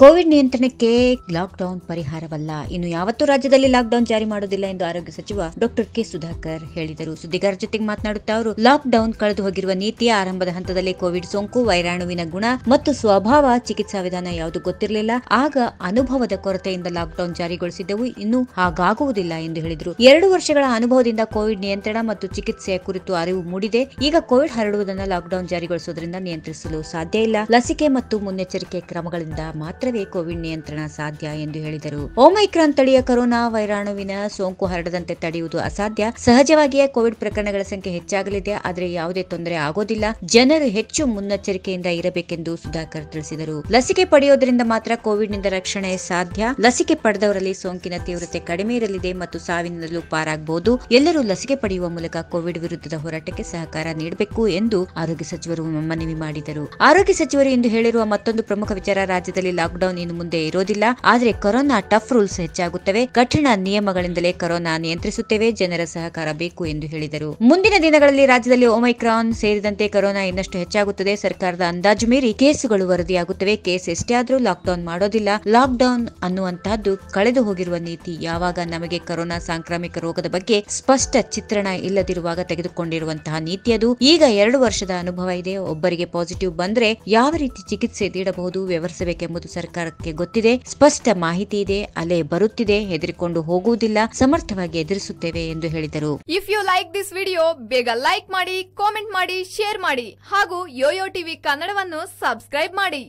Covid ನಿಯಂತ್ರಣಕ್ಕೆ lockdown ಪರಿಹಾರವಲ್ಲ ಇನ್ನು ಯಾವತ್ತೂ ರಾಜ್ಯದಲ್ಲಿ ಲಾಕ್ಡೌನ್ ಜಾರಿ ಮಾಡುವುದಿಲ್ಲ ಎಂದು ಆರೋಗ್ಯ ಸಚಿವ ಡಾಕ್ಟರ್ ಕೆ ಸುಧಾಕರ್ ಹೇಳಿದರು ಸುದ್ದಿಗಾರರ ಜೊತೆಗೆ ಮಾತನಾಡುತ್ತಾ ಅವರು ಲಾಕ್ಡೌನ್ ಕಳೆದು ಹೋಗಿರುವ ನೀತಿಯ ಆರಂಭದ ಹಂತದಲ್ಲಿ ಕೋವಿಡ್ ಸೋಂಕು ವೈರಾಣುವಿನ ಗುಣ ಮತ್ತು ಸ್ವಭಾವ ಚಿಕಿತ್ಸಾ ವಿಧಾನ ಯಾವುದು ಗೊತ್ತಿರಲಿಲ್ಲ ಆಗ ಅನುಭವದ ಕೊರತೆಯಿಂದ ಲಾಕ್ಡೌನ್ ಜಾರಿಗೊಳಿಸಿದ್ದೆವು ಇನ್ನು ಹಾಗಾಗುವುದಿಲ್ಲ ಎಂದು ಹೇಳಿದರು ಎರಡು ವರ್ಷಗಳ ಅನುಭವದಿಂದ ಕೋವಿಡ್ ನಿಯಂತ್ರಣ ಮತ್ತು ಚಿಕಿತ್ಸೆಯ ಕುರಿತು ಅರಿವು ಮೂಡಿದೆ ಈಗ ಕೋವಿಡ್ ಹರಡುವುದನ್ನು ಲಾಕ್ಡೌನ್ ಜಾರಿಗೊಳಿಸುವುದರಿಂದ ನಿಯಂತ್ರಿಸಲು ಸಾಧ್ಯ ಇಲ್ಲ ಲಸಿಕೆ ಮತ್ತು ಮುನ್ನೆಚ್ಚರಿಕೆ ಕ್ರಮಗಳಿಂದ ಮಾತ್ರ ಮಾತ್ರವೇ ಕೋವಿಡ್ ನಿಯಂತ್ರಣ ಸಾಧ್ಯ ಎಂದು ಹೇಳಿದರು ಓಮೈಕ್ರಾನ್ ತಳಿಯ ಕೊರೋನಾ ವೈರಾಣುವಿನ ಸೋಂಕು ಹರಡದಂತೆ ತಡೆಯುವುದು ಅಸಾಧ್ಯ ಸಹಜವಾಗಿಯೇ ಕೋವಿಡ್ ಪ್ರಕರಣಗಳ ಸಂಖ್ಯೆ ಹೆಚ್ಚಾಗಲಿದೆ ಆದರೆ ಯಾವುದೇ ತೊಂದರೆ ಆಗೋದಿಲ್ಲ ಜನರು ಹೆಚ್ಚು ಮುನ್ನೆಚ್ಚರಿಕೆಯಿಂದ ಇರಬೇಕೆಂದು ಸುಧಾಕರ್ ತಿಳಿಸಿದರು ಲಸಿಕೆ ಪಡೆಯುವುದರಿಂದ ಮಾತ್ರ ಕೋವಿಡ್ ನಿಂದ ರಕ್ಷಣೆ ಸಾಧ್ಯ ಲಸಿಕೆ ಪಡೆದವರಲ್ಲಿ ಸೋಂಕಿನ ತೀವ್ರತೆ ಕಡಿಮೆ ಇರಲಿದೆ ಮತ್ತು ಸಾವಿನಲ್ಲೂ ಪಾರಾಗಬಹುದು ಎಲ್ಲರೂ ಲಸಿಕೆ ಪಡೆಯುವ ಮೂಲಕ ಕೋವಿಡ್ ವಿರುದ್ಧದ ಹೋರಾಟಕ್ಕೆ ಸಹಕಾರ ನೀಡಬೇಕು ಎಂದು ಆರೋಗ್ಯ ಸಚಿವರು ಮನವಿ ಮಾಡಿದರು ಆರೋಗ್ಯ ಸಚಿವರು ಇಂದು ಹೇಳಿರುವ ಮತ್ತೊಂದು ಪ್ರಮುಖ ವಿಚಾರ ರಾಜ್ಯದಲ್ಲಿ ಲಾಕ್ ಲಾಕ್ಡೌನ್ ಇನ್ನು ಮುಂದೆ ಇರೋದಿಲ್ಲ ಆದರೆ ಕೊರೋನಾ ಟಫ್ ರೂಲ್ಸ್ ಹೆಚ್ಚಾಗುತ್ತವೆ ಕಠಿಣ ನಿಯಮಗಳಿಂದಲೇ ಕೊರೋನಾ ನಿಯಂತ್ರಿಸುತ್ತೇವೆ ಜನರ ಸಹಕಾರ ಬೇಕು ಎಂದು ಹೇಳಿದರು ಮುಂದಿನ ದಿನಗಳಲ್ಲಿ ರಾಜ್ಯದಲ್ಲಿ ಒಮೈಕ್ರಾನ್ ಸೇರಿದಂತೆ ಕೊರೋನಾ ಇನ್ನಷ್ಟು ಹೆಚ್ಚಾಗುತ್ತದೆ ಸರ್ಕಾರದ ಅಂದಾಜು ಮೀರಿ ಕೇಸುಗಳು ವರದಿಯಾಗುತ್ತವೆ ಕೇಸ್ ಎಷ್ಟೇ ಆದರೂ ಲಾಕ್ಡೌನ್ ಮಾಡೋದಿಲ್ಲ ಲಾಕ್ಡೌನ್ ಅನ್ನುವಂತಹದ್ದು ಕಳೆದು ಹೋಗಿರುವ ನೀತಿ ಯಾವಾಗ ನಮಗೆ ಕೊರೋನಾ ಸಾಂಕ್ರಾಮಿಕ ರೋಗದ ಬಗ್ಗೆ ಸ್ಪಷ್ಟ ಚಿತ್ರಣ ಇಲ್ಲದಿರುವಾಗ ತೆಗೆದುಕೊಂಡಿರುವಂತಹ ನೀತಿಯದು ಈಗ ಎರಡು ವರ್ಷದ ಅನುಭವ ಇದೆ ಒಬ್ಬರಿಗೆ ಪಾಸಿಟಿವ್ ಬಂದ್ರೆ ಯಾವ ರೀತಿ ಚಿಕಿತ್ಸೆ ನೀಡಬಹುದು ವ್ಯವಹರಿಸಬೇಕೆಂಬುದು ಸರ್ಕಾರ ಸರ್ಕಾರಕ್ಕೆ ಗೊತ್ತಿದೆ ಸ್ಪಷ್ಟ ಮಾಹಿತಿ ಇದೆ ಅಲೆ ಬರುತ್ತಿದೆ ಹೆದರಿಕೊಂಡು ಹೋಗುವುದಿಲ್ಲ ಸಮರ್ಥವಾಗಿ ಎದುರಿಸುತ್ತೇವೆ ಎಂದು ಹೇಳಿದರು if you like this video ಬೇಗ ಲೈಕ್ ಮಾಡಿ ಕಾಮೆಂಟ್ ಮಾಡಿ ಶೇರ್ ಮಾಡಿ ಹಾಗೂ ಯೋಯೋ ಟಿವಿ ಕನ್ನಡವನ್ನು ಸಬ್ಸ್ಕ್ರೈಬ್ ಮಾಡಿ